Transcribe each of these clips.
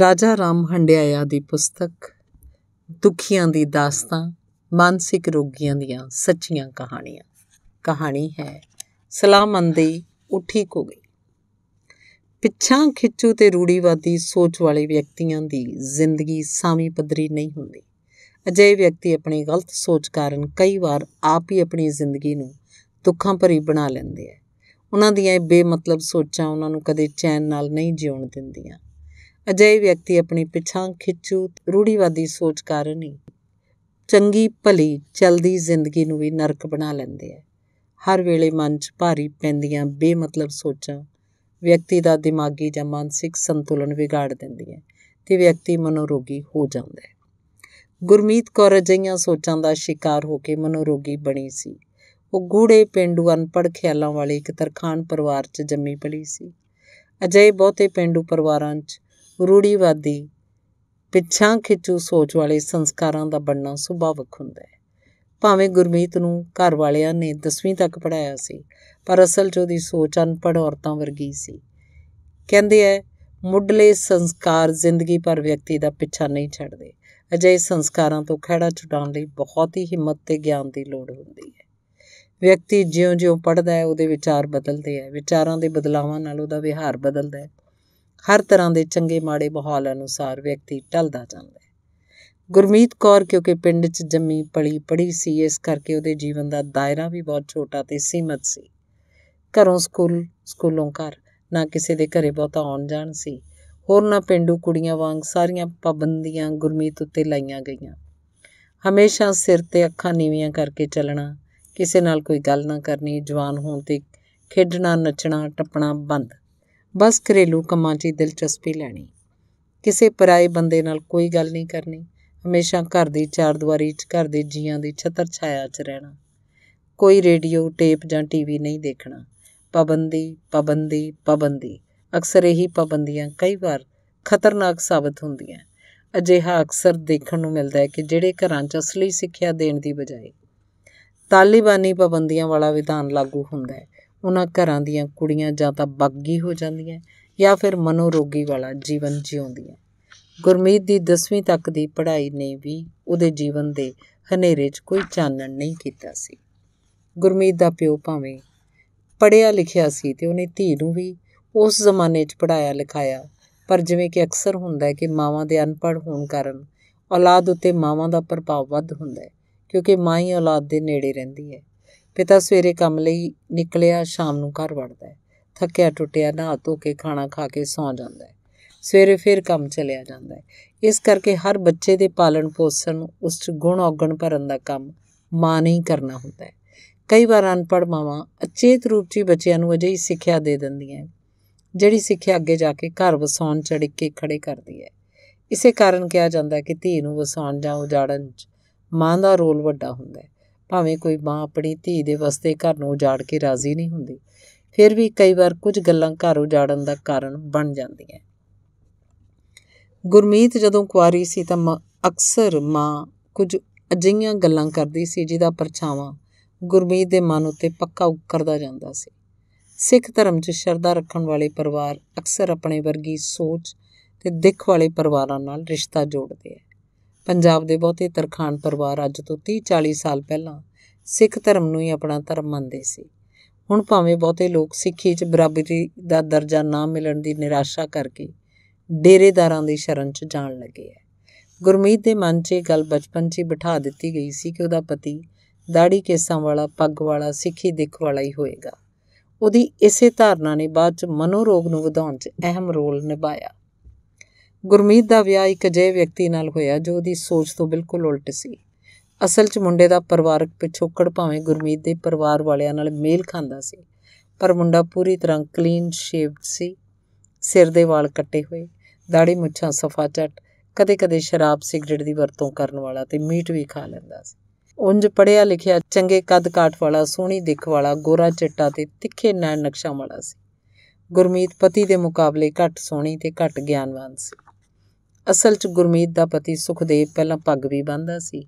ਰਾਜਾ ਰਾਮ ਹੰਡਿਆਇਆ ਦੀ ਪੁਸਤਕ ਦੁਖੀਆਂ ਦੀ ਦਾਸਤਾਂ ਮਾਨਸਿਕ ਰੋਗੀਆਂ ਦੀਆਂ ਸੱਚੀਆਂ ਕਹਾਣੀਆਂ ਕਹਾਣੀ ਹੈ ਸਲਾਮੰਦੀ ਉੱਠੀ ਕੋ ਗਈ ਪਿੱਛਾਂ ਖਿੱਚੂ ਤੇ ਰੂੜੀਵਾਦੀ ਸੋਚ ਵਾਲੇ ਵਿਅਕਤੀਆਂ ਦੀ ਜ਼ਿੰਦਗੀ ਸਾਵੀ ਪਦਰੀ ਨਹੀਂ ਹੁੰਦੀ ਅਜਿਹੇ ਵਿਅਕਤੀ ਆਪਣੀ ਗਲਤ ਸੋਚ ਕਾਰਨ ਕਈ ਵਾਰ ਆਪ ਹੀ ਆਪਣੀ ਜ਼ਿੰਦਗੀ ਨੂੰ ਦੁੱਖਾਂ ਭਰੀ ਬਣਾ ਲੈਂਦੇ ਆ ਉਹਨਾਂ ਦੀਆਂ ਇਹ ਬੇਮਤਲਬ ਸੋਚਾਂ ਉਹਨਾਂ ਨੂੰ ਕਦੇ ਚੈਨ ਨਾਲ ਨਹੀਂ ਜਿਉਣ ਦਿੰਦੀਆਂ ਅਜਿਹੇ ਵਿਅਕਤੀ ਆਪਣੀ ਪਿਛਾਂ ਖਿੱਚੂ ਰੂੜੀਵਾਦੀ ਸੋਚ ਕਾਰਨ ਹੀ ਚੰਗੀ ਭਲੀ ਚਲਦੀ ਜ਼ਿੰਦਗੀ ਨੂੰ ਵੀ ਨਰਕ ਬਣਾ ਲੈਂਦੇ ਆ ਹਰ ਵੇਲੇ ਮਨ 'ਚ ਭਾਰੀ ਪੈਂਦੀਆਂ ਬੇਮਤਲਬ ਸੋਚਾਂ ਵਿਅਕਤੀ ਦਾ ਦਿਮਾਗੀ ਜਾਂ ਮਾਨਸਿਕ ਸੰਤੁਲਨ ਵਿਗਾੜ ਦਿੰਦੀਆਂ ਤੇ ਵਿਅਕਤੀ ਮਨੋਰੋਗੀ ਹੋ ਜਾਂਦਾ ਹੈ ਗੁਰਮੀਤ ਕੌਰ ਅਜਈਆਂ ਸੋਚਾਂ ਦਾ ਸ਼ਿਕਾਰ ਹੋ ਕੇ ਮਨੋਰੋਗੀ ਬਣੀ ਸੀ ਉਹ ਗੂੜੇ ਪਿੰਡੂ ਅਨਪੜ ਖਿਆਲਾਂ ਵਾਲੇ ਇੱਕ ਤਰਖਾਨ ਪਰਿਵਾਰ 'ਚ ਜੰਮੀ ਪਲੀ ਸੀ ਅਜੇ ਬਹੁਤੇ ਪਿੰਡੂ ਪਰਿਵਾਰਾਂ 'ਚ ਰੂੜੀਵਾਦੀ ਪਿੱਛਾਂ ਖਿੱਚੂ ਸੋਚ ਵਾਲੇ ਸੰਸਕਾਰਾਂ ਦਾ ਬਣਨਾ ਸੁਭਾਵਕ ਹੁੰਦਾ ਹੈ ਭਾਵੇਂ ਗੁਰਮੀਤ ਨੂੰ ਘਰ ਵਾਲਿਆਂ ਨੇ 10ਵੀਂ ਤੱਕ ਪੜਾਇਆ ਸੀ ਪਰ ਅਸਲ 'ਚ ਉਹਦੀ ਸੋਚ ਅਨਪੜ੍ਹ ਔਰਤਾਂ ਵਰਗੀ ਸੀ ਕਹਿੰਦੇ ਐ ਮੁੱਢਲੇ ਸੰਸਕਾਰ ਜ਼ਿੰਦਗੀ ਭਰ ਵਿਅਕਤੀ ਦਾ ਪਿੱਛਾ ਨਹੀਂ ਛੱਡਦੇ ਅਜਿਹੇ ਸੰਸਕਾਰਾਂ ਤੋਂ ਖਿਹੜਾ ਛੁਡਾਉਣ ਲਈ ਬਹੁਤ ਹੀ ਹਿੰਮਤ ਤੇ ਗਿਆਨ ਦੀ ਲੋੜ ਹੁੰਦੀ ਹੈ ਵਿਅਕਤੀ ਜਿਉਂ-ਜਿਉਂ ਪੜਦਾ ਹੈ ਉਹਦੇ ਵਿਚਾਰ ਬਦਲਦੇ ਆ ਵਿਚਾਰਾਂ ਦੇ ਬਦਲਾਵਾਂ ਨਾਲ ਉਹਦਾ ਵਿਹਾਰ ਬਦਲਦਾ ਹੈ ਹਰ ਤਰ੍ਹਾਂ ਦੇ ਚੰਗੇ ਮਾੜੇ ਮਾਹੌਲ ਅਨੁਸਾਰ ਵਿਅਕਤੀ ਢਲਦਾ ਜਾਂਦਾ ਹੈ ਗੁਰਮੀਤ ਕੌਰ ਕਿਉਂਕਿ ਪਿੰਡ 'ਚ ਜੰਮੀ ਪਲੀ ਪੜੀ ਸੀ ਇਸ ਕਰਕੇ ਉਹਦੇ ਜੀਵਨ ਦਾ ਦਾਇਰਾ ਵੀ ਬਹੁਤ ਛੋਟਾ ਤੇ ਸੀਮਤ ਸੀ ਘਰੋਂ ਸਕੂਲ ਸਕੂਲੋਂ ਘਰ ਨਾ ਕਿਸੇ ਦੇ ਘਰੇ ਬਹੁਤਾ ਆਉਣ ਜਾਣ ਸੀ ਹੋਰ ਨਾ ਪਿੰਡੂ ਕੁੜੀਆਂ ਵਾਂਗ ਸਾਰੀਆਂ ਪਾਬੰਦੀਆਂ ਗੁਰਮੀਤ ਉੱਤੇ ਲਾਈਆਂ ਗਈਆਂ ਹਮੇਸ਼ਾ ਸਿਰ ਤੇ ਅੱਖਾਂ ਨੀਵੀਆਂ ਕਰਕੇ ਚੱਲਣਾ ਕਿਸੇ ਨਾਲ ਕੋਈ ਗੱਲ ਨਾ ਕਰਨੀ ਜਵਾਨ ਹੋਣ ਤੇ ਖੇਡਣਾ ਨੱਚਣਾ ਟੱਪਣਾ ਬੰਦ ਬਸ ਘਰੇਲੂ ਕੰਮਾਂ 'ਚ ਹੀ ਦਿਲਚਸਪੀ ਲੈਣੀ ਕਿਸੇ ਪਰਾਏ ਬੰਦੇ ਨਾਲ ਕੋਈ ਗੱਲ ਨਹੀਂ ਕਰਨੀ ਹਮੇਸ਼ਾ ਘਰ ਦੀ ਚਾਰ ਦੀਵਾਰੀ 'ਚ ਘਰ ਦੇ ਜੀਆਂ ਦੀ ਛਤਰ ਛਾਇਆ 'ਚ ਰਹਿਣਾ ਕੋਈ ਰੇਡੀਓ ਟੇਪ ਜਾਂ ਟੀਵੀ ਨਹੀਂ ਦੇਖਣਾ ਪਾਬੰਦੀ ਪਾਬੰਦੀ ਪਾਬੰਦੀ ਅਕਸਰ ਇਹੀ ਪਾਬੰਦੀਆਂ ਕਈ ਵਾਰ ਖਤਰਨਾਕ ਸਾਬਤ ਹੁੰਦੀਆਂ ਅਜਿਹਾ ਅਕਸਰ ਦੇਖਣ ਨੂੰ ਮਿਲਦਾ ਹੈ ਕਿ ਜਿਹੜੇ ਘਰਾਂ 'ਚ ਅਸਲੀ ਸਿੱਖਿਆ ਦੇਣ ਦੀ ਬਜਾਏ ਤਾਲਿਬਾਨੀ ਪਾਬੰਦੀਆਂ ਵਾਲਾ ਵਿਧਾਨ ਲਾਗੂ ਹੁੰਦਾ ਹੈ ਉਹਨਾਂ ਘਰਾਂ ਦੀਆਂ ਕੁੜੀਆਂ ਜਾਂ ਤਾਂ ਬੱਗੀ ਹੋ ਜਾਂਦੀਆਂ ਜਾਂ ਫਿਰ ਮਨੋਰੋਗੀ ਵਾਲਾ ਜੀਵਨ ਜਿਉਂਦੀਆਂ ਗੁਰਮੀਤ ਦੀ 10ਵੀਂ ਤੱਕ ਦੀ ਪੜ੍ਹਾਈ ਨੇ ਵੀ ਉਹਦੇ ਜੀਵਨ ਦੇ ਹਨੇਰੇ 'ਚ ਕੋਈ ਚਾਨਣ ਨਹੀਂ ਕੀਤਾ ਸੀ ਗੁਰਮੀਤ ਦਾ ਪਿਓ ਭਾਵੇਂ ਪੜਿਆ ਲਿਖਿਆ ਸੀ ਤੇ ਉਹਨੇ ਧੀ ਨੂੰ ਵੀ ਉਸ ਜ਼ਮਾਨੇ 'ਚ ਪੜਾਇਆ ਲਿਖਾਇਆ ਪਰ ਜਿਵੇਂ ਕਿ ਅਕਸਰ ਹੁੰਦਾ ਹੈ ਕਿ ਮਾਵਾਂ ਦੇ ਅਨਪੜ੍ਹ ਹੋਣ ਕਾਰਨ ਔਲਾਦ ਉੱਤੇ ਮਾਵਾਂ ਦਾ ਪ੍ਰਭਾਵ ਵੱਧ ਹੁੰਦਾ ਹੈ ਕਿਉਂਕਿ ਮਾਂ ਹੀ ਔਲਾਦ ਦੇ ਨੇੜੇ ਰਹਿੰਦੀ ਹੈ ਪਿਤਾ ਸਵੇਰੇ ਕੰਮ ਲਈ ਨਿਕਲਿਆ ਸ਼ਾਮ ਨੂੰ ਘਰ ਵੜਦਾ ਹੈ ਥੱਕਿਆ ਟੁੱਟਿਆ ਨਹਾ ਧੋ ਕੇ ਖਾਣਾ ਖਾ ਕੇ ਸੌ ਜਾਂਦਾ ਹੈ ਸਵੇਰੇ ਫਿਰ ਕੰਮ ਚਲਿਆ ਜਾਂਦਾ ਹੈ ਇਸ ਕਰਕੇ ਹਰ ਬੱਚੇ ਦੇ ਪਾਲਣ ਪੋਸ਼ਣ ਉਸ ਚ ਗੁਣ ਔਗਣ ਭਰਨ ਦਾ ਕੰਮ ਮਾਂ ਨੇ ਹੀ ਕਰਨਾ ਹੁੰਦਾ ਹੈ ਕਈ ਵਾਰ ਅਨਪੜ੍ਹ ਮਾਵਾਂ ਅਚੇਤ ਰੂਪ 'ਚ ਬੱਚਿਆਂ ਨੂੰ ਅਜਿਹੀ ਸਿੱਖਿਆ ਦੇ ਦਿੰਦੀਆਂ ਜਿਹੜੀ ਸਿੱਖਿਆ ਅੱਗੇ ਜਾ ਕੇ ਘਰ ਵਸਾਉਣ ਕੇ ਖੜੇ ਕਰਦੀ ਹੈ ਇਸੇ ਕਾਰਨ ਕਿਹਾ ਜਾਂਦਾ ਕਿ ਧੀ ਨੂੰ ਵਸਾਉਣ ਜਾਂ ਉਜਾੜਨ 'ਚ ਮਾਂ ਦਾ ਰੋਲ ਵੱਡਾ ਹੁੰਦਾ ਹੈ ਭਾਵੇਂ ਕੋਈ ਮਾਂ ਆਪਣੀ ਧੀ ਦੇ ਵਸਤੇ ਘਰ ਨੂੰ ਉਜਾੜ ਕੇ ਰਾਜ਼ੀ ਨਹੀਂ ਹੁੰਦੀ ਫਿਰ ਵੀ ਕਈ ਵਾਰ ਕੁਝ ਗੱਲਾਂ ਘਰ ਉਜਾੜਨ ਦਾ ਕਾਰਨ ਬਣ ਜਾਂਦੀਆਂ ਗੁਰਮੀਤ ਜਦੋਂ ਕੁਆਰੀ ਸੀ ਤਾਂ ਅਕਸਰ ਮਾਂ ਕੁਝ ਅਜਿਹੀਆਂ ਗੱਲਾਂ ਕਰਦੀ ਸੀ ਜਿਹਦਾ ਪਰਛਾਵਾਂ ਗੁਰਮੀਤ ਦੇ ਮਨ ਉੱਤੇ ਪੱਕਾ ਉੱਕਰਦਾ ਜਾਂਦਾ ਸੀ ਸਿੱਖ ਧਰਮ 'ਚ ਸ਼ਰਧਾ ਰੱਖਣ ਵਾਲੇ ਪਰਿਵਾਰ ਅਕਸਰ ਆਪਣੇ ਵਰਗੀ ਸੋਚ ਤੇ ਦਿੱਖ ਵਾਲੇ ਪਰਿਵਾਰਾਂ ਨਾਲ ਰਿਸ਼ਤਾ ਜੋੜਦੇ ਆ ਪੰਜਾਬ ਦੇ ਬਹੁਤੇ ਤਰਖਾਨ ਪਰਿਵਾਰ ਅੱਜ ਤੋਂ 30-40 ਸਾਲ ਪਹਿਲਾਂ ਸਿੱਖ ਧਰਮ ਨੂੰ ਹੀ ਆਪਣਾ ਧਰਮ ਮੰਨਦੇ ਸੀ ਹੁਣ ਭਾਵੇਂ ਬਹੁਤੇ ਲੋਕ ਸਿੱਖੀ 'ਚ ਬਰਾਬਰੀ ਦਾ ਦਰਜਾ ਨਾ ਮਿਲਣ ਦੀ ਨਿਰਾਸ਼ਾ ਕਰਕੇ ਡੇਰੇਦਾਰਾਂ ਦੀ ਸ਼ਰਨ 'ਚ ਜਾਣ ਲੱਗੇ ਐ ਗੁਰਮੀਤ ਦੇ ਮਨ 'ਚ ਇਹ ਗੱਲ ਬਚਪਨ 'ਚ ਹੀ ਬਿਠਾ ਦਿੱਤੀ ਗਈ ਸੀ ਕਿ ਉਹਦਾ ਪਤੀ ਦਾੜੀ ਕੇਸਾਂ ਵਾਲਾ ਪੱਗ ਵਾਲਾ ਸਿੱਖੀ ਦਿੱਖ ਵਾਲਾ ਹੀ ਹੋਏਗਾ ਉਹਦੀ ਇਸੇ ਧਾਰਨਾ ਨੇ ਬਾਅਦ 'ਚ ਮਨੋਰੋਗ ਨੂੰ ਵਧਾਉਣ 'ਚ ਅਹਿਮ ਰੋਲ ਨਿਭਾਇਆ ਗੁਰਮੀਤ ਦਾ ਵਿਆਹ ਇੱਕ ਜੇ ਵਿਅਕਤੀ ਨਾਲ ਹੋਇਆ ਜੋ ਉਹਦੀ ਸੋਚ ਤੋਂ ਬਿਲਕੁਲ ਉਲਟ ਸੀ ਅਸਲ 'ਚ ਮੁੰਡੇ ਦਾ ਪਰਿਵਾਰਕ ਪਿਛੋਕੜ ਭਾਵੇਂ ਗੁਰਮੀਤ ਦੇ ਪਰਿਵਾਰ ਵਾਲਿਆਂ ਨਾਲ ਮੇਲ ਖਾਂਦਾ ਸੀ ਪਰ ਮੁੰਡਾ ਪੂਰੀ ਤਰ੍ਹਾਂ ਕਲੀਨ ਸ਼ੇਵਡ ਸੀ ਸਿਰ ਦੇ ਵਾਲ ਕੱਟੇ ਹੋਏ ਦਾੜੀ ਮੁੱਛਾਂ ਸਫਾ ਚਟ ਕਦੇ-ਕਦੇ ਸ਼ਰਾਬ ਸਿਗਰਟ ਦੀ ਵਰਤੋਂ ਕਰਨ ਵਾਲਾ ਤੇ ਮੀਟ ਵੀ ਖਾ ਲੈਂਦਾ ਸੀ ਉੰਜ ਪੜਿਆ ਲਿਖਿਆ ਚੰਗੇ ਕੱਦ ਕਾਠ ਵਾਲਾ ਸੋਹਣੀ ਦਿੱਖ ਵਾਲਾ ਗੋਰਾ ਚਿੱਟਾ ਤੇ ਤਿੱਖੇ ਨੈਣ ਨਕਸ਼ਾ ਵਾਲਾ ਸੀ ਗੁਰਮੀਤ ਪਤੀ ਦੇ ਮੁਕਾਬਲੇ ਘੱਟ ਸੋਹਣੀ ਤੇ ਘੱਟ ਗਿਆਨਵਾਨ ਸੀ ਅਸਲ 'ਚ ਗੁਰਮੀਤ ਦਾ ਪਤੀ ਸੁਖਦੇਵ ਪਹਿਲਾਂ ਪੱਗ ਵੀ ਬੰਨਦਾ ਸੀ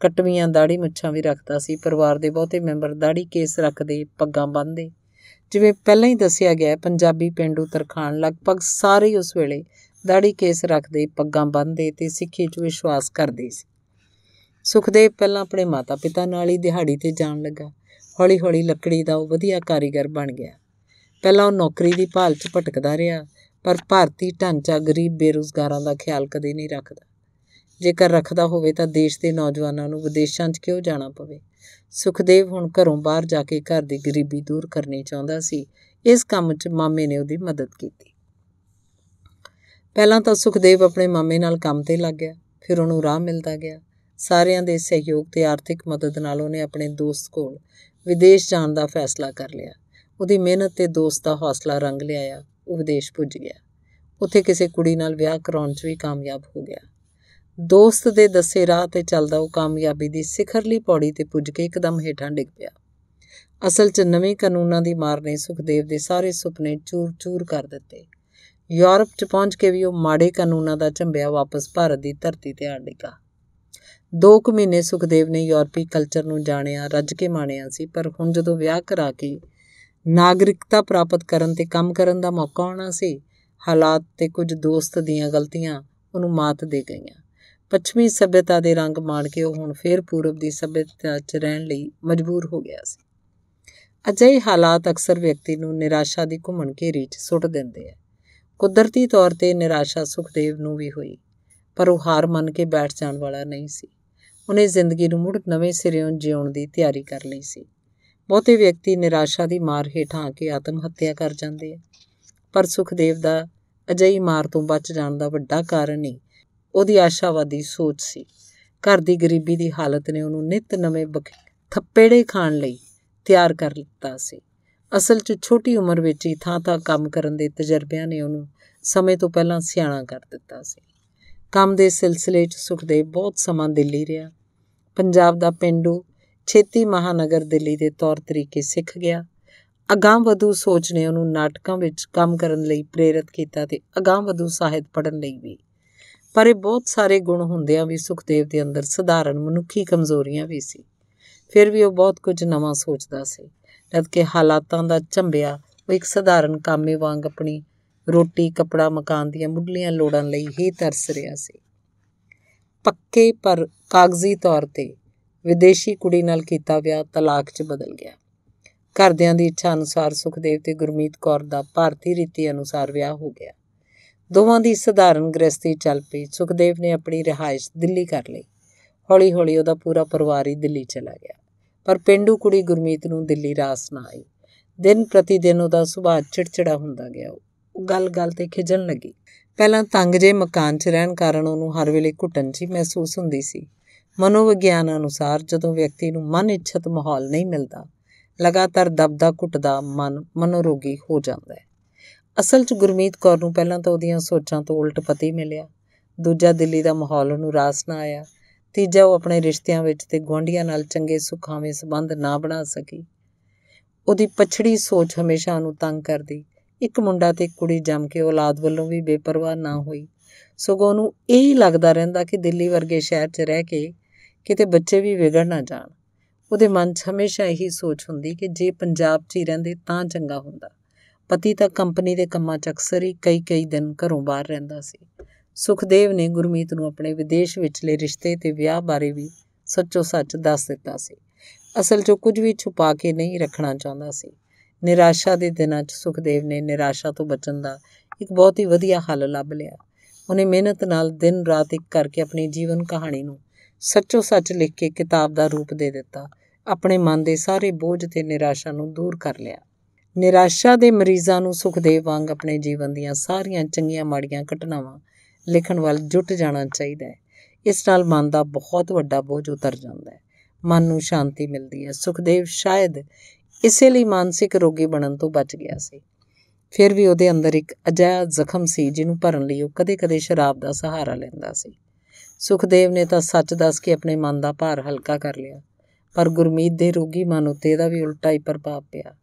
ਕਟਵੀਆਂ ਦਾੜੀ ਮੁੱਛਾਂ ਵੀ ਰੱਖਦਾ ਸੀ ਪਰਿਵਾਰ ਦੇ ਬਹੁਤੇ ਮੈਂਬਰ ਦਾੜੀ ਕੇਸ ਰੱਖਦੇ ਪੱਗਾਂ ਬੰਨਦੇ ਜਿਵੇਂ ਪਹਿਲਾਂ ਹੀ ਦੱਸਿਆ ਗਿਆ ਪੰਜਾਬੀ ਪਿੰਡੂ ਤਰਖਾਨ ਲਗਭਗ ਸਾਰੇ ਉਸ ਵੇਲੇ ਦਾੜੀ ਕੇਸ ਰੱਖਦੇ ਪੱਗਾਂ ਬੰਨਦੇ ਤੇ ਸਿੱਖੀ 'ਚ ਵਿਸ਼ਵਾਸ ਕਰਦੇ ਸੀ ਸੁਖਦੇਵ ਪਹਿਲਾਂ ਆਪਣੇ ਮਾਤਾ-ਪਿਤਾ ਨਾਲ ਹੀ ਦਿਹਾੜੀ ਤੇ ਜਾਣ ਲੱਗਾ ਹੌਲੀ-ਹੌਲੀ ਲੱਕੜੀ ਦਾ ਉਹ ਵਧੀਆ ਕਾਰੀਗਰ ਬਣ ਗਿਆ ਪਹਿਲਾਂ ਉਹ ਨੌਕਰੀ ਦੀ ਭਾਲ 'ਚ ਭਟਕਦਾ ਰਿਹਾ ਪਰ ਭਾਰਤੀ ਢਾਂਚਾ ਗਰੀਬ ਬੇਰੁਜ਼ਗਾਰਾਂ ਦਾ ਖਿਆਲ ਕਦੇ ਨਹੀਂ ਰੱਖਦਾ ਜੇਕਰ ਰੱਖਦਾ ਹੋਵੇ ਤਾਂ ਦੇਸ਼ ਦੇ ਨੌਜਵਾਨਾਂ ਨੂੰ ਵਿਦੇਸ਼ਾਂ 'ਚ ਕਿਉਂ ਜਾਣਾ ਪਵੇ ਸੁਖਦੇਵ ਹੁਣ ਘਰੋਂ ਬਾਹਰ ਜਾ ਕੇ ਘਰ ਦੀ ਗਰੀਬੀ ਦੂਰ ਕਰਨੀ ਚਾਹੁੰਦਾ ਸੀ ਇਸ ਕੰਮ 'ਚ ਮਾਮੇ ਨੇ ਉਹਦੀ ਮਦਦ ਕੀਤੀ ਪਹਿਲਾਂ ਤਾਂ ਸੁਖਦੇਵ ਆਪਣੇ ਮਾਮੇ ਨਾਲ ਕੰਮ ਤੇ ਲੱਗ ਗਿਆ ਫਿਰ ਉਹਨੂੰ ਰਾਹ ਮਿਲਦਾ ਗਿਆ ਸਾਰਿਆਂ ਦੇ ਸਹਿਯੋਗ ਤੇ ਆਰਥਿਕ ਮਦਦ ਨਾਲ ਉਹਨੇ ਆਪਣੇ ਦੋਸਤ ਕੋਲ ਵਿਦੇਸ਼ ਜਾਣ ਦਾ ਫੈਸਲਾ ਕਰ ਲਿਆ ਉਹਦੀ ਮਿਹਨਤ ਤੇ ਦੋਸਤ ਦਾ ਹੌਸਲਾ ਰੰਗ ਲਿਆਇਆ ਉਹ ਵਿਦੇਸ਼ ਪੁੱਜ ਗਿਆ ਉੱਥੇ ਕਿਸੇ ਕੁੜੀ ਨਾਲ ਵਿਆਹ ਕਰਾਉਣ 'ਚ ਵੀ ਕਾਮਯਾਬ ਹੋ ਗਿਆ ਦੋਸਤ ਦੇ ਦੱਸੇ ਰਾਹ ਤੇ ਚੱਲਦਾ ਉਹ ਕਾਮਯਾਬੀ ਦੀ ਸਿਖਰਲੀ ਪੌੜੀ ਤੇ ਪੁੱਜ ਕੇ ਇੱਕਦਮ ਹੇਠਾਂ ਡਿੱਗ ਪਿਆ ਅਸਲ 'ਚ ਨਵੇਂ ਕਾਨੂੰਨਾਂ ਦੀ ਮਾਰ ਨੇ ਸੁਖਦੇਵ ਦੇ ਸਾਰੇ ਸੁਪਨੇ ਚੂਰ-ਚੂਰ ਕਰ ਦਿੱਤੇ ਯੂਰਪ 'ਚ ਪਹੁੰਚ ਕੇ ਵੀ ਉਹ ਮਾੜੇ ਕਾਨੂੰਨਾਂ ਦਾ ਝੰਬਿਆ ਵਾਪਸ ਭਾਰਤ ਦੀ ਧਰਤੀ ਤੇ ਆ ਡਿੱਗਾ ਦੋ ਕੁ ਮਹੀਨੇ ਸੁਖਦੇਵ ਨੇ ਯੂਰਪੀ ਕਲਚਰ ਨੂੰ ਜਾਣਿਆ ਰੱਜ ਕੇ ਮਾਣਿਆ ਸੀ ਪਰ ਹੁਣ ਜਦੋਂ ਵਿਆਹ ਕਰਾ ਕੇ ਨਾਗਰਿਕਤਾ ਪ੍ਰਾਪਤ ਕਰਨ ਤੇ ਕੰਮ ਕਰਨ ਦਾ ਮੌਕਾ ਆਉਣਾ ਸੀ ਹਾਲਾਤ ਤੇ ਕੁਝ ਦੋਸਤ ਦੀਆਂ ਗਲਤੀਆਂ ਉਹਨੂੰ ਮਾਤ ਦੇ ਗਈਆਂ ਪੱਛਮੀ ਸਭਿਅਤਾ ਦੇ ਰੰਗ ਮਾਣ ਕੇ ਉਹ ਹੁਣ ਫੇਰ ਪੂਰਬ ਦੀ ਸਭਿਅਤਾ 'ਚ ਰਹਿਣ ਲਈ ਮਜਬੂਰ ਹੋ ਗਿਆ ਸੀ ਅਜਿਹੇ ਹਾਲਾਤ ਅਕਸਰ ਵਿਅਕਤੀ ਨੂੰ ਨਿਰਾਸ਼ਾ ਦੀ ਘੁੰਮਣ ਘੇਰੀ 'ਚ ਸੁੱਟ ਦਿੰਦੇ ਆ ਕੁਦਰਤੀ ਤੌਰ ਤੇ ਨਿਰਾਸ਼ਾ ਸੁਖਦੇਵ ਨੂੰ ਵੀ ਹੋਈ ਪਰ ਉਹ ਹਾਰ ਮੰਨ ਕੇ ਬੈਠ ਜਾਣ ਵਾਲਾ ਨਹੀਂ ਸੀ ਉਹਨੇ ਜ਼ਿੰਦਗੀ ਨੂੰ ਮੁੜ ਨਵੇਂ ਸਿਰਿਓਂ ਜਿਉਣ ਦੀ ਤਿਆਰੀ ਕਰ ਲਈ ਸੀ ਬਹੁਤੇ ਵਿਅਕਤੀ ਨਿਰਾਸ਼ਾ ਦੀ ਮਾਰ ਹੇਠਾਂ ਆ ਕੇ ਆਤਮ ਹੱਤਿਆ ਕਰ ਜਾਂਦੇ ਆ ਪਰ ਸੁਖਦੇਵ ਦਾ ਅਜਿਹੀ ਮਾਰ ਤੋਂ ਬਚ ਜਾਣ ਦਾ ਵੱਡਾ ਕਾਰਨ ਹੀ ਉਹਦੀ ਆਸ਼ਾਵਾਦੀ ਸੋਚ ਸੀ ਘਰ ਦੀ ਗਰੀਬੀ ਦੀ ਹਾਲਤ ਨੇ ਉਹਨੂੰ ਨਿਤ ਨਵੇਂ ਥੱਪੇੜੇ ਖਾਣ ਲਈ ਤਿਆਰ ਕਰ ਦਿੱਤਾ ਸੀ ਅਸਲ 'ਚ ਛੋਟੀ ਉਮਰ ਵਿੱਚ ਹੀ ਥਾਂ-ਥਾਂ ਕੰਮ ਕਰਨ ਦੇ ਤਜਰਬਿਆਂ ਨੇ ਉਹਨੂੰ ਸਮੇਂ ਤੋਂ ਪਹਿਲਾਂ ਸਿਆਣਾ ਕਰ ਦਿੱਤਾ ਸੀ ਕੰਮ ਦੇ ਸਿਲਸਿਲੇ 'ਚ ਸੁਖਦੇਵ ਬਹੁਤ ਸਮਾਂ ਦਿੱਲੀ ਰਿਹਾ ਪੰਜਾਬ ਦਾ ਪਿੰਡੂ ਛੇਤੀ ਮਹਾਨਗਰ ਦਿੱਲੀ ਦੇ ਤੌਰ ਤਰੀਕੇ ਸਿੱਖ ਗਿਆ ਵਧੂ ਸੋਚ ਨੇ ਉਹਨੂੰ ਨਾਟਕਾਂ ਵਿੱਚ ਕੰਮ ਕਰਨ ਲਈ ਪ੍ਰੇਰਿਤ ਕੀਤਾ ਤੇ ਵਧੂ ਸਾਹਿਤ ਪੜਨ ਲਈ ਵੀ ਪਰ ਇਹ ਬਹੁਤ ਸਾਰੇ ਗੁਣ ਹੁੰਦਿਆਂ ਵੀ ਸੁਖਦੇਵ ਦੇ ਅੰਦਰ ਸਧਾਰਨ ਮਨੁੱਖੀ ਕਮਜ਼ੋਰੀਆਂ ਵੀ ਸੀ ਫਿਰ ਵੀ ਉਹ ਬਹੁਤ ਕੁਝ ਨਵਾਂ ਸੋਚਦਾ ਸੀ ਕਿ ਹਾਲਾਤਾਂ ਦਾ ਝੰਬਿਆ ਉਹ ਇੱਕ ਸਧਾਰਨ ਕਾਮੇ ਵਾਂਗ ਆਪਣੀ ਰੋਟੀ ਕਪੜਾ ਮਕਾਨ ਦੀਆਂ ਮੁੱਢਲੀਆਂ ਲੋੜਾਂ ਲਈ ਹੀ ਤਰਸ ਰਿਹਾ ਸੀ ਪੱਕੇ ਪਰ ਕਾਗਜ਼ੀ ਤੌਰ ਤੇ ਵਿਦੇਸ਼ੀ ਕੁੜੀ ਨਾਲ ਕੀਤਾ ਵਿਆਹ ਤਲਾਕ 'ਚ ਬਦਲ ਗਿਆ ਘਰਦਿਆਂ ਦੀ ਇੱਛਾ ਅਨੁਸਾਰ ਸੁਖਦੇਵ ਤੇ ਗੁਰਮੀਤ ਕੌਰ ਦਾ ਭਾਰਤੀ ਰੀਤੀ ਅਨੁਸਾਰ ਵਿਆਹ ਹੋ ਗਿਆ ਦੋਵਾਂ ਦੀ ਸਧਾਰਨ ਗ੍ਰਸਤੀ ਚੱਲ ਪਈ ਸੁਖਦੇਵ ਨੇ ਆਪਣੀ ਰਿਹਾਇਸ਼ ਦਿੱਲੀ ਕਰ ਲਈ ਹੌਲੀ-ਹੌਲੀ ਉਹਦਾ ਪੂਰਾ ਪਰਿਵਾਰ ਹੀ ਦਿੱਲੀ ਚਲਾ ਗਿਆ ਪਰ ਪਿੰਡੂ ਕੁੜੀ ਗੁਰਮੀਤ ਨੂੰ ਦਿੱਲੀ ਰਾਸ ਨਾ ਆਈ ਦਿਨ ਪ੍ਰਤੀ ਦਿਨ ਉਹਦਾ ਸੁਭਾਅ ਚਿੜਚਿੜਾ ਹੁੰਦਾ ਗਿਆ ਉਹ ਗੱਲ-ਗੱਲ ਤੇ ਖਿਜਣ ਲੱਗੀ ਪਹਿਲਾਂ ਤੰਗ ਜੇ ਮਕਾਨ 'ਚ ਰਹਿਣ ਕਾਰਨ ਉਹਨੂੰ ਹਰ ਵੇਲੇ ਘੁੱਟਣ ਜੀ ਮਹਿਸੂਸ ਹੁੰਦੀ ਸੀ ਮਨੋਵਿਗਿਆਨ ਅਨੁਸਾਰ ਜਦੋਂ ਵਿਅਕਤੀ ਨੂੰ ਮਨ ਇੱਛਤ ਮਾਹੌਲ ਨਹੀਂ ਮਿਲਦਾ ਲਗਾਤਾਰ ਦਬਦਾ ਘੁੱਟਦਾ ਮਨ ਮਨੋਰੋਗੀ ਹੋ ਜਾਂਦਾ ਹੈ ਅਸਲ 'ਚ ਗੁਰਮੀਤ ਕੌਰ ਨੂੰ ਪਹਿਲਾਂ ਤਾਂ ਉਹਦੀਆਂ ਸੋਚਾਂ ਤੋਂ ਉਲਟ ਪਤੀ ਮਿਲਿਆ ਦੂਜਾ ਦਿੱਲੀ ਦਾ ਮਾਹੌਲ ਉਹਨੂੰ ਰਾਸ ਨਾ ਆਇਆ ਤੀਜਾ ਉਹ ਆਪਣੇ ਰਿਸ਼ਤਿਆਂ ਵਿੱਚ ਤੇ ਗਵਾਂਢੀਆਂ ਨਾਲ ਚੰਗੇ ਸੁਖਾਵੇਂ ਸੰਬੰਧ ਨਾ ਬਣਾ ਸਕੀ ਉਹਦੀ ਪਛੜੀ ਸੋਚ ਹਮੇਸ਼ਾ ਉਹਨੂੰ ਤੰਗ ਕਰਦੀ ਇੱਕ ਮੁੰਡਾ ਤੇ ਕੁੜੀ ਜੰਮ ਕੇ ਔਲਾਦ ਵੱਲੋਂ ਵੀ ਬੇਪਰਵਾਹ ਨਾ ਹੋਈ ਸਗੋਂ ਉਹਨੂੰ ਇਹ ਹੀ ਲੱਗਦਾ ਰਹਿੰਦਾ ਕਿ ਦਿੱਲੀ ਵਰਗੇ ਸ਼ਹਿਰ 'ਚ ਰਹਿ ਕੇ ਕਿਤੇ ਬੱਚੇ ਵੀ ਵਿਗੜ ਨਾ ਜਾਣ ਉਹਦੇ ਮਨ 'ਚ ਹਮੇਸ਼ਾ ਇਹੀ ਸੋਚ ਹੁੰਦੀ ਕਿ ਜੇ ਪੰਜਾਬ 'ਚ ਹੀ ਰਹਿੰਦੇ ਤਾਂ ਚੰਗਾ ਹੁੰਦਾ ਪਤੀ ਤਾਂ ਕੰਪਨੀ ਦੇ ਕੰਮਾਂ 'ਚ ਅਕਸਰ ਹੀ ਕਈ-ਕਈ ਦਿਨ ਘਰੋਂ ਬਾਹਰ ਰਹਿੰਦਾ ਸੀ ਸੁਖਦੇਵ ਨੇ ਗੁਰਮੀਤ ਨੂੰ ਆਪਣੇ ਵਿਦੇਸ਼ ਵਿੱਚਲੇ ਰਿਸ਼ਤੇ ਤੇ ਵਿਆਹ ਬਾਰੇ ਵੀ ਸੱਚੋ ਸੱਚ ਦੱਸ ਦਿੱਤਾ ਸੀ ਅਸਲ 'ਚ ਕੁਝ ਵੀ ਛੁਪਾ ਕੇ ਨਹੀਂ ਰੱਖਣਾ ਚਾਹੁੰਦਾ ਸੀ ਨਿਰਾਸ਼ਾ ਦੇ ਦਿਨਾਂ 'ਚ ਸੁਖਦੇਵ ਨੇ ਨਿਰਾਸ਼ਾ ਤੋਂ ਬਚਣ ਦਾ ਇੱਕ ਬਹੁਤ ਹੀ ਵਧੀਆ ਹੱਲ ਲੱਭ ਲਿਆ ਉਹਨੇ ਮਿਹਨਤ ਨਾਲ ਦਿਨ ਰਾਤ ਇੱਕ ਕਰਕੇ ਆਪਣੀ ਜੀਵਨ ਕਹਾਣੀ ਨੂੰ ਸੱਚੋ ਸੱਚ ਲਿਖ ਕੇ ਕਿਤਾਬ ਦਾ ਰੂਪ ਦੇ ਦਿੱਤਾ ਆਪਣੇ ਮਨ ਦੇ ਸਾਰੇ ਬੋਝ ਤੇ ਨਿਰਾਸ਼ਾ ਨੂੰ ਦੂਰ ਕਰ ਲਿਆ ਨਿਰਾਸ਼ਾ ਦੇ ਮਰੀਜ਼ਾਂ ਨੂੰ ਸੁਖਦੇਵ ਵਾਂਗ ਆਪਣੇ ਜੀਵਨ ਦੀਆਂ ਸਾਰੀਆਂ ਚੰਗੀਆਂ ਮਾੜੀਆਂ ਘਟਨਾਵਾਂ ਲਿਖਣ ਵੱਲ ਜੁਟ ਜਾਣਾ ਚਾਹੀਦਾ ਹੈ ਇਸ ਨਾਲ ਮਨ ਦਾ ਬਹੁਤ ਵੱਡਾ ਬੋਝ ਉਤਰ ਜਾਂਦਾ ਹੈ ਮਨ ਨੂੰ ਸ਼ਾਂਤੀ ਮਿਲਦੀ ਹੈ ਸੁਖਦੇਵ ਸ਼ਾਇਦ ਇਸੇ ਲਈ ਮਾਨਸਿਕ ਰੋਗੀ ਬਣਨ ਤੋਂ ਬਚ ਗਿਆ ਸੀ ਫਿਰ ਵੀ ਉਹਦੇ ਅੰਦਰ ਇੱਕ ਅਜਾਇਬ ਜ਼ਖਮ ਸੀ ਜਿਹਨੂੰ ਭਰਨ ਲਈ ਉਹ ਕਦੇ-ਕਦੇ ਸ਼ਰਾਬ ਦਾ ਸਹਾਰਾ ਲੈਂਦਾ ਸੀ ਸੁਖਦੇਵ ਨੇ ਤਾਂ ਸੱਚ ਦੱਸ ਕੇ ਆਪਣੇ ਮਨ ਦਾ ਭਾਰ ਹਲਕਾ ਕਰ ਲਿਆ ਪਰ ਗੁਰਮੀਤ ਦੇ ਰੋਗੀ ਮਨ ਉੱਤੇ ਇਹਦਾ ਵੀ ਉਲਟਾ ਹੀ ਪ੍ਰਭਾਵ ਪਿਆ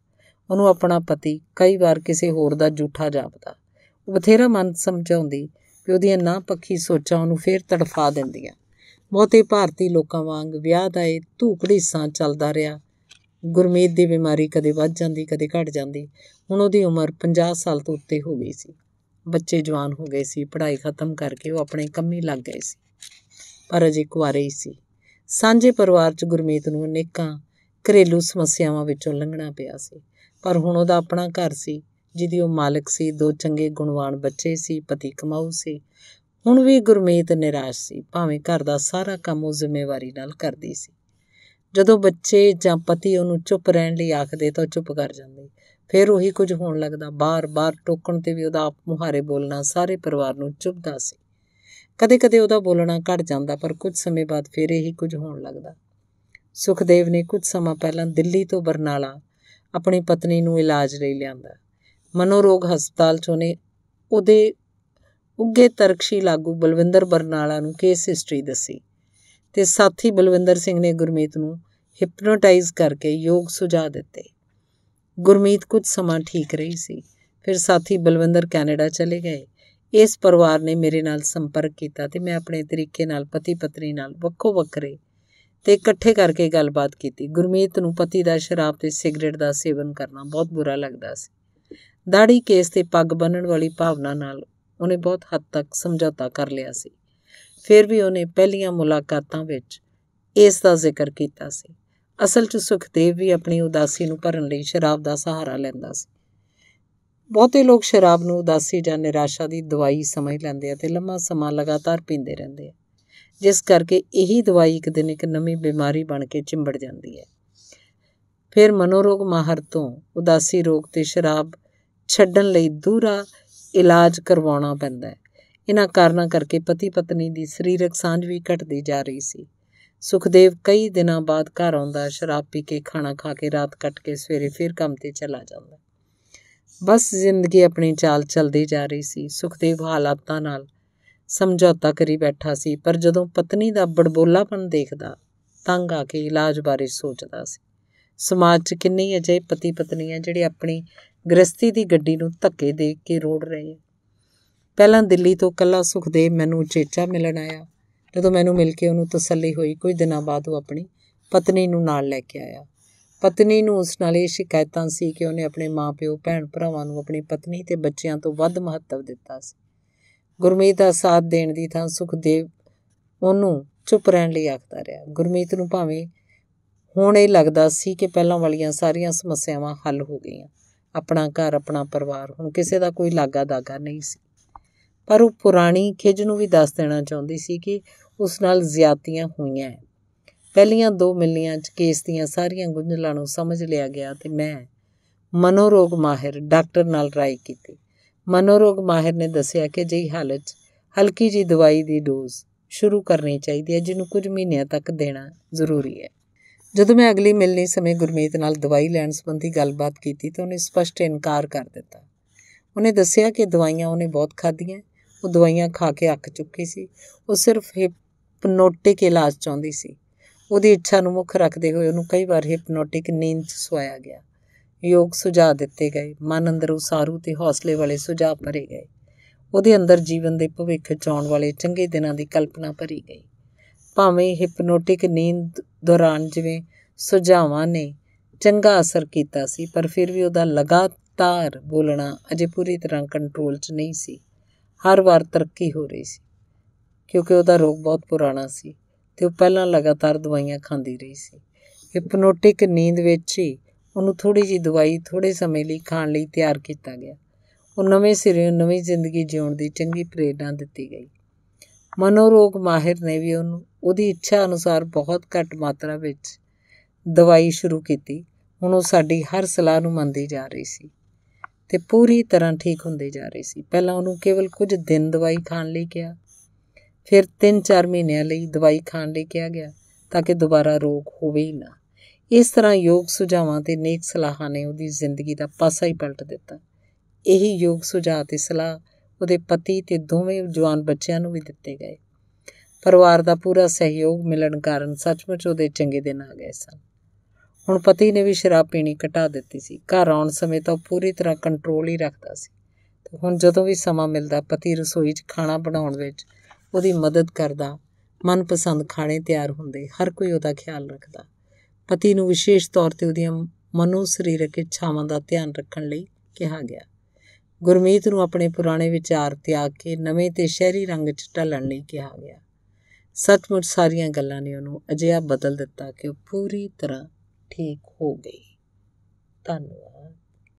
ਉਹਨੂੰ ਆਪਣਾ ਪਤੀ ਕਈ ਵਾਰ ਕਿਸੇ ਹੋਰ ਦਾ ਝੂਠਾ ਜਾਪਦਾ ਉਹ ਬਥੇਰਾ ਮਨ ਸਮਝਾਉਂਦੀ ਕਿ ਉਹਦੀਆਂ ਨਾ ਪੱਕੀ ਸੋਚਾਂ ਉਹਨੂੰ ਫੇਰ ਤੜਫਾ ਦਿੰਦੀਆਂ ਬਹੁਤੇ ਭਾਰਤੀ ਲੋਕਾਂ ਵਾਂਗ ਵਿਆਹ ਦਾ ਇਹ ਧੂਕੜੀ ਸਾਂ ਚੱਲਦਾ ਰਿਹਾ ਗੁਰਮੀਤ ਦੀ ਬਿਮਾਰੀ ਕਦੇ ਵੱਧ ਜਾਂਦੀ ਕਦੇ ਘਟ ਜਾਂਦੀ ਹੁਣ ਉਹਦੀ ਉਮਰ 50 ਸਾਲ ਤੋਂ ਉੱਤੇ ਹੋ ਗਈ ਸੀ ਬੱਚੇ ਜਵਾਨ ਹੋ ਗਏ ਸੀ ਪੜ੍ਹਾਈ ਖਤਮ ਕਰਕੇ ਉਹ ਆਪਣੇ ਕੰਮ ਹੀ ਲੱਗ ਗਏ ਸੀ ਪਰ ਅਜੇ ਕੁਆਰੇ ਹੀ ਸੀ ਸਾਂਝੇ ਪਰਿਵਾਰ 'ਚ ਗੁਰਮੀਤ ਨੂੰ ਅਨੇਕਾਂ ਘਰੇਲੂ ਸਮੱਸਿਆਵਾਂ ਵਿੱਚੋਂ ਲੰਘਣਾ ਪਿਆ ਸੀ ਪਰ ਹੁਣ ਉਹਦਾ ਆਪਣਾ ਘਰ ਸੀ ਜਿਹਦੀ ਉਹ ਮਾਲਕ ਸੀ ਦੋ ਚੰਗੇ ਗੁਣਵਾਨ ਬੱਚੇ ਸੀ ਪਤੀ ਕਮਾਊ ਸੀ ਹੁਣ ਵੀ ਗੁਰਮੀਤ ਨਿਰਾਸ਼ ਸੀ ਭਾਵੇਂ ਘਰ ਦਾ ਸਾਰਾ ਕੰਮ ਉਹ ਜ਼ਿੰਮੇਵਾਰੀ ਨਾਲ ਕਰਦੀ ਸੀ ਜਦੋਂ ਬੱਚੇ ਜਾਂ ਪਤੀ ਉਹਨੂੰ ਚੁੱਪ ਰਹਿਣ ਲਈ ਆਖਦੇ ਤਾਂ ਚੁੱਪ ਕਰ ਜਾਂਦੀ ਫਿਰ ਉਹੀ ਕੁਝ ਹੋਣ ਲੱਗਦਾ ਬਾਰ-ਬਾਰ ਟੋਕਣ ਤੇ ਵੀ ਉਹਦਾ ਆਪ ਮੁਹਾਰੇ ਬੋਲਣਾ ਸਾਰੇ ਪਰਿਵਾਰ ਨੂੰ ਚੁੱਪਦਾ ਸੀ ਕਦੇ-ਕਦੇ ਉਹਦਾ ਬੋਲਣਾ ਘਟ ਜਾਂਦਾ ਪਰ ਕੁਝ ਸਮੇਂ ਬਾਅਦ ਫਿਰ ਇਹੀ ਕੁਝ ਹੋਣ ਲੱਗਦਾ ਸੁਖਦੇਵ ਨੇ ਕੁਝ ਸਮਾਂ ਪਹਿਲਾਂ ਦਿੱਲੀ ਤੋਂ ਬਰਨਾਲਾ ਆਪਣੀ ਪਤਨੀ ਨੂੰ ਇਲਾਜ ਲਈ ਲਿਆਂਦਾ ਮਨੋਰੋਗ ਹਸਪਤਾਲ ਚੋਂ ਨੇ ਉਹਦੇ ਉੱਗੇ ਤਰਕਸ਼ੀ ਲਾਗੂ ਬਲਵਿੰਦਰ ਬਰਨਾਲਾ ਨੂੰ ਕੇਸ ਹਿਸਟਰੀ ਦੱਸੀ ਤੇ ਸਾਥੀ ਬਲਵਿੰਦਰ ਸਿੰਘ ਨੇ ਗੁਰਮੀਤ ਨੂੰ ਹਿਪਨੋਟਾਈਜ਼ ਕਰਕੇ ਯੋਗ ਸੁਝਾ ਦਿੱਤੇ ਗੁਰਮੀਤ ਕੁਝ ਸਮਾਂ ਠੀਕ ਰਹੀ ਸੀ ਫਿਰ ਸਾਥੀ ਬਲਵਿੰਦਰ ਕੈਨੇਡਾ ਚਲੇ ਗਏ ਇਸ ਪਰਿਵਾਰ ਨੇ ਮੇਰੇ ਨਾਲ ਸੰਪਰਕ ਕੀਤਾ ਤੇ ਮੈਂ ਆਪਣੇ ਤਰੀਕੇ ਨਾਲ ਪਤੀ ਪਤਨੀ ਨਾਲ ਵੱਖੋ ਵੱਖਰੇ ਤੇ ਇਕੱਠੇ ਕਰਕੇ ਗੱਲਬਾਤ ਕੀਤੀ ਗੁਰਮੀਤ ਨੂੰ ਪਤੀ ਦਾ ਸ਼ਰਾਬ ਤੇ ਸਿਗਰਟ ਦਾ ਸੇਵਨ ਕਰਨਾ ਬਹੁਤ ਬੁਰਾ ਲੱਗਦਾ ਸੀ ਦਾੜੀ ਕੇਸ ਤੇ ਪੱਗ ਬੰਨਣ ਵਾਲੀ ਭਾਵਨਾ ਨਾਲ ਉਹਨੇ ਬਹੁਤ ਹੱਦ ਤੱਕ ਸਮਝੌਤਾ ਕਰ ਲਿਆ ਸੀ ਫਿਰ ਵੀ ਉਹਨੇ ਪਹਿਲੀਆਂ ਮੁਲਾਕਾਤਾਂ ਵਿੱਚ ਇਸ ਦਾ ਜ਼ਿਕਰ ਕੀਤਾ ਸੀ ਅਸਲ 'ਚ ਸੁਖਦੇਵ ਵੀ ਆਪਣੀ ਉਦਾਸੀ ਨੂੰ ਭਰਨ ਲਈ ਸ਼ਰਾਬ ਦਾ ਸਹਾਰਾ ਲੈਂਦਾ ਸੀ ਬਹੁਤੇ ਲੋਕ ਸ਼ਰਾਬ ਨੂੰ ਉਦਾਸੀ ਜਾਂ ਨਿਰਾਸ਼ਾ ਦੀ ਦਵਾਈ ਸਮਝ ਲੈਂਦੇ ਆ ਤੇ ਲੰਮਾ ਸਮਾਂ ਲਗਾਤਾਰ ਪੀਂਦੇ ਰਹਿੰਦੇ ਆ ਜਿਸ ਕਰਕੇ ਇਹੀ ਦਵਾਈ ਇੱਕ ਦਿਨ ਇੱਕ ਨਵੀਂ ਬਿਮਾਰੀ ਬਣ ਕੇ ਚਿੰਬੜ ਜਾਂਦੀ ਹੈ ਫਿਰ ਮਨੋਰੋਗ ਮਾਹਰ ਤੋਂ ਉਦਾਸੀ ਰੋਗ ਤੇ ਸ਼ਰਾਬ ਛੱਡਣ ਲਈ ਦੂਰਾ ਇਲਾਜ ਕਰਵਾਉਣਾ ਪੈਂਦਾ ਹੈ ਇਹਨਾਂ ਕਾਰਨਾਂ ਕਰਕੇ ਪਤੀ ਪਤਨੀ ਦੀ ਸਰੀਰਕ ਸਾਂਝ ਵੀ ਘਟਦੀ ਜਾ ਰਹੀ ਸੀ ਸੁਖਦੇਵ ਕਈ ਦਿਨਾਂ ਬਾਅਦ ਘਰ ਆਉਂਦਾ ਸ਼ਰਾਬ ਪੀ ਕੇ ਖਾਣਾ ਖਾ ਕੇ ਰਾਤ ਕੱਟ ਕੇ ਸਵੇਰੇ ਫਿਰ ਕੰਮ ਤੇ ਚਲਾ ਜਾਂਦਾ ਬਸ ਜ਼ਿੰਦਗੀ ਆਪਣੀ ਚਾਲ ਚੱਲਦੀ ਜਾ ਰਹੀ ਸੀ ਸੁਖਦੇਵ ਹਾਲਾਤਾਂ ਨਾਲ ਸਮਝੌਤਾ ਕਰੀ ਬੈਠਾ ਸੀ ਪਰ ਜਦੋਂ ਪਤਨੀ ਦਾ ਬੜਬੋਲਾਪਨ ਦੇਖਦਾ ਤੰਗ ਆ ਕੇ ਇਲਾਜ ਬਾਰੇ ਸੋਚਦਾ ਸੀ ਸਮਾਜ 'ਚ ਕਿੰਨੇ ਅਜੇ ਪਤੀ ਪਤਨੀਆਂ ਜਿਹੜੇ ਆਪਣੀ ਗ੍ਰਸਤੀ ਦੀ ਗੱਡੀ ਨੂੰ ਧੱਕੇ ਦੇ ਕੇ ਰੋੜ ਰਹੇ ਪਹਿਲਾਂ ਦਿੱਲੀ ਤੋਂ ਕੱਲਾ ਸੁਖਦੇਵ ਮੈਨੂੰ ਚੇਚਾ ਮਿਲਣ ਆਇਆ ਜਦੋਂ ਮੈਨੂੰ ਮਿਲ ਕੇ ਉਹਨੂੰ ਤਸੱਲੀ ਹੋਈ ਕੁਝ ਦਿਨਾਂ ਬਾਅਦ ਉਹ ਆਪਣੀ ਪਤਨੀ ਨੂੰ ਨਾਲ ਲੈ ਕੇ ਆਇਆ ਪਤਨੀ ਨੂੰ ਉਸ ਨਾਲ ਇਹ ਸ਼ਿਕਾਇਤਾਂ ਸੀ ਕਿ ਉਹਨੇ ਆਪਣੇ ਮਾਪਿਓ ਭੈਣ ਭਰਾਵਾਂ ਨੂੰ ਆਪਣੀ ਪਤਨੀ ਤੇ ਬੱਚਿਆਂ ਤੋਂ ਵੱਧ ਮਹੱਤਵ ਦਿੱਤਾ ਸੀ ਗੁਰਮੀਤ ਦਾ ਸਾਥ ਦੇਣ ਦੀ ਥਾਂ ਸੁਖਦੇਵ ਉਹਨੂੰ ਚੁੱਪ ਰਹਿਣ ਲਈ ਆਖਦਾ ਰਿਹਾ ਗੁਰਮੀਤ ਨੂੰ ਭਾਵੇਂ ਹੁਣ ਇਹ ਲੱਗਦਾ ਸੀ ਕਿ ਪਹਿਲਾਂ ਵਾਲੀਆਂ ਸਾਰੀਆਂ ਸਮੱਸਿਆਵਾਂ ਹੱਲ ਹੋ ਗਈਆਂ ਆਪਣਾ ਘਰ ਆਪਣਾ ਪਰਿਵਾਰ ਹੁਣ ਕਿਸੇ ਦਾ ਕੋਈ ਲਾਗਾ ਦਾਗਾ ਨਹੀਂ ਸੀ ਪਰ ਉਹ ਪੁਰਾਣੀ ਖਿਜ ਨੂੰ ਵੀ ਦੱਸ ਦੇਣਾ ਚਾਹੁੰਦੀ ਸੀ ਕਿ ਉਸ ਨਾਲ ਜ਼ਿਆਤੀਆਂ ਹੋਈਆਂ ਪਹਿਲੀਆਂ ਦੋ ਮਿਲਨੀਆਂ 'ਚ ਕੇਸ ਦੀਆਂ ਸਾਰੀਆਂ ਗੁੰਝਲਾਂ ਨੂੰ ਸਮਝ ਲਿਆ ਗਿਆ ਤੇ ਮੈਂ ਮਨੋਰੋਗ ਮਾਹਿਰ ਡਾਕਟਰ ਨਾਲ ਰਾਏ ਕੀਤੀ ਮਨੋਰੋਗ ਮਾਹਿਰ ਨੇ ਦੱਸਿਆ ਕਿ ਜਈ ਹਾਲਤ ਹਲਕੀ ਜੀ ਦਵਾਈ ਦੀ ਡੋਜ਼ ਸ਼ੁਰੂ ਕਰਨੀ ਚਾਹੀਦੀ ਹੈ ਜਿਹਨੂੰ ਕੁਝ ਮਹੀਨਿਆਂ ਤੱਕ ਦੇਣਾ ਜ਼ਰੂਰੀ ਹੈ ਜਦੋਂ ਮੈਂ ਅਗਲੀ ਮਿਲਣੀ ਸਮੇਂ ਗੁਰਮੀਤ ਨਾਲ ਦਵਾਈ ਲੈਣ ਸੰਬੰਧੀ ਗੱਲਬਾਤ ਕੀਤੀ ਤਾਂ ਉਹਨੇ ਸਪਸ਼ਟ ਇਨਕਾਰ ਕਰ ਦਿੱਤਾ ਉਹਨੇ ਦੱਸਿਆ ਕਿ ਦਵਾਈਆਂ ਉਹਨੇ ਬਹੁਤ ਖਾਧੀਆਂ ਉਹ ਦਵਾਈਆਂ ਖਾ ਕੇ ਅੱਕ ਚੁੱਕੀ ਸੀ ਉਹ ਸਿਰਫ ਹਿਪਨੋਟਿਕ ਇਲਾਜ ਚਾਹੁੰਦੀ ਸੀ ਉਹਦੀ ਇੱਛਾ ਨੂੰ ਮੁੱਖ ਰੱਖਦੇ ਹੋਏ ਉਹਨੂੰ ਕਈ ਵਾਰ ਹਿਪਨੋਟਿਕ ਨੀਂਦ 'ਚ ਸੁਆਇਆ ਗਿਆ ਯੋਗ ਸੁਝਾਅ ਦਿੱਤੇ ਗਏ ਮਨ ਅੰਦਰ ਉਸਾਰੂ ਤੇ ਹੌਸਲੇ ਵਾਲੇ ਸੁਝਾਅ ਭਰੇ ਗਏ ਉਹਦੇ ਅੰਦਰ ਜੀਵਨ ਦੇ ਭਵਿੱਖ 'ਚ ਆਉਣ ਵਾਲੇ ਚੰਗੇ ਦਿਨਾਂ ਦੀ ਕਲਪਨਾ ਭਰੀ ਗਈ ਭਾਵੇਂ ਹਿਪਨੋਟਿਕ ਨੀਂਦ ਦੌਰਾਨ ਜਿਵੇਂ ਸੁਝਾਵਾਂ ਨੇ ਚੰਗਾ ਅਸਰ ਕੀਤਾ ਸੀ ਪਰ ਫਿਰ ਵੀ ਉਹਦਾ ਲਗਾਤਾਰ ਬੋਲਣਾ ਅਜੇ ਪੂਰੀ ਤਰ੍ਹਾਂ ਕੰਟਰੋਲ 'ਚ ਨਹੀਂ ਸੀ ਹਰ ਵਾਰ ਤਰੱਕੀ ਹੋ ਰਹੀ ਸੀ ਕਿਉਂਕਿ ਉਹਦਾ ਰੋਗ ਬਹੁਤ ਪੁਰਾਣਾ ਸੀ ਤੇ ਉਹ ਪਹਿਲਾਂ ਲਗਾਤਾਰ ਦਵਾਈਆਂ ਖਾਂਦੀ ਰਹੀ ਸੀ ਹਿਪਨੋਟਿਕ ਨੀਂਦ ਵਿੱਚ ਹੀ ਉਹਨੂੰ ਥੋੜੀ ਜੀ ਦਵਾਈ ਥੋੜੇ ਸਮੇਂ ਲਈ ਖਾਣ ਲਈ ਤਿਆਰ ਕੀਤਾ ਗਿਆ ਉਹ ਨਵੇਂ ਸਿਰੇ ਨਵੀਂ ਜ਼ਿੰਦਗੀ ਜਿਉਣ ਦੀ ਚੰਗੀ ਪ੍ਰੇਰਣਾ ਦਿੱਤੀ ਗਈ ਮਨੋਰੋਗ ਮਾਹਿਰ ਨੇ ਵੀ ਉਹਨੂੰ ਉਹਦੀ ਇੱਛਾ ਅਨੁਸਾਰ ਬਹੁਤ ਘੱਟ ਮਾਤਰਾ ਵਿੱਚ ਦਵਾਈ ਸ਼ੁਰੂ ਕੀਤੀ ਹੁਣ ਉਹ ਸਾਡੀ ਹਰ ਸਲਾਹ ਨੂੰ ਮੰਨਦੀ ਜਾ ਰਹੀ ਸੀ ਤੇ ਪੂਰੀ ਤਰ੍ਹਾਂ ਠੀਕ ਹੁੰਦੇ ਜਾ ਰਹੀ ਸੀ ਪਹਿਲਾਂ ਉਹਨੂੰ ਕੇਵਲ ਕੁਝ ਦਿਨ ਦਵਾਈ ਖਾਣ ਲਈ ਕਿਹਾ ਫਿਰ 3-4 ਮਹੀਨਿਆਂ ਲਈ ਦਵਾਈ ਖਾਣ ਲਈ ਕਿਹਾ ਗਿਆ ਤਾਂ ਕਿ ਦੁਬਾਰਾ ਰੋਗ ਹੋਵੇ ਹੀ ਨਾ ਇਸ ਤਰ੍ਹਾਂ ਯੋਗ ਸੁਝਾਵਾਂ ਤੇ ਨੇਕ ਸਲਾਹਾਂ ਨੇ ਉਹਦੀ ਜ਼ਿੰਦਗੀ ਦਾ ਪਾਸਾ ਹੀ ਪਲਟ ਦਿੱਤਾ ਇਹੀ ਯੋਗ ਸੁਝਾਅ ਤੇ ਸਲਾਹ ਉਹਦੇ ਪਤੀ ਤੇ ਦੋਵੇਂ ਜਵਾਨ ਬੱਚਿਆਂ ਨੂੰ ਵੀ ਦਿੱਤੇ ਗਏ ਪਰਿਵਾਰ ਦਾ ਪੂਰਾ ਸਹਿਯੋਗ ਮਿਲਣ ਕਾਰਨ ਸੱਚਮੁੱਚ ਉਹਦੇ ਚੰਗੇ ਦਿਨ ਆ ਗਏ ਸਨ ਹੁਣ ਪਤੀ ਨੇ ਵੀ ਸ਼ਰਾਬ ਪੀਣੀ ਘਟਾ ਦਿੱਤੀ ਸੀ ਘਰ ਆਉਣ ਸਮੇਂ ਤਾਂ ਪੂਰੀ ਤਰ੍ਹਾਂ ਕੰਟਰੋਲ ਹੀ ਰੱਖਦਾ ਸੀ ਤੇ ਹੁਣ ਜਦੋਂ ਵੀ ਸਮਾਂ ਮਿਲਦਾ ਪਤੀ ਰਸੋਈ 'ਚ ਖਾਣਾ ਬਣਾਉਣ ਵਿੱਚ ਉਹਦੀ ਮਦਦ ਕਰਦਾ ਮਨਪਸੰਦ ਖਾਣੇ ਤਿਆਰ ਹੁੰਦੇ ਹਰ ਕੋਈ ਉਹਦਾ ਖਿਆਲ ਰੱਖਦਾ ਪਤੀ ਨੂੰ ਵਿਸ਼ੇਸ਼ ਤੌਰ ਤੇ ਉਹਦੀਆਂ ਮਨੋ ਸਰੀਰਕ ਇੱਛਾਵਾਂ ਦਾ ਧਿਆਨ ਰੱਖਣ ਲਈ ਕਿਹਾ ਗਿਆ ਗੁਰਮੀਤ ਨੂੰ ਆਪਣੇ ਪੁਰਾਣੇ ਵਿਚਾਰ ਤਿਆਗ ਕੇ ਨਵੇਂ ਤੇ ਸ਼ਹਿਰੀ ਰੰਗ 'ਚ ਢਲਣ ਲਈ ਕਿਹਾ ਗਿਆ ਸੱਚਮੁੱਚ ਸਾਰੀਆਂ ਗੱਲਾਂ ਨੇ ਉਹਨੂੰ ਅਜਿਹਾ ਬਦਲ ਦਿੱਤਾ ਕਿ ਉਹ ਪੂਰੀ ਤਰ੍ਹਾਂ ਠੀਕ ਹੋ ਗਈ ਧੰਨਵਾਦ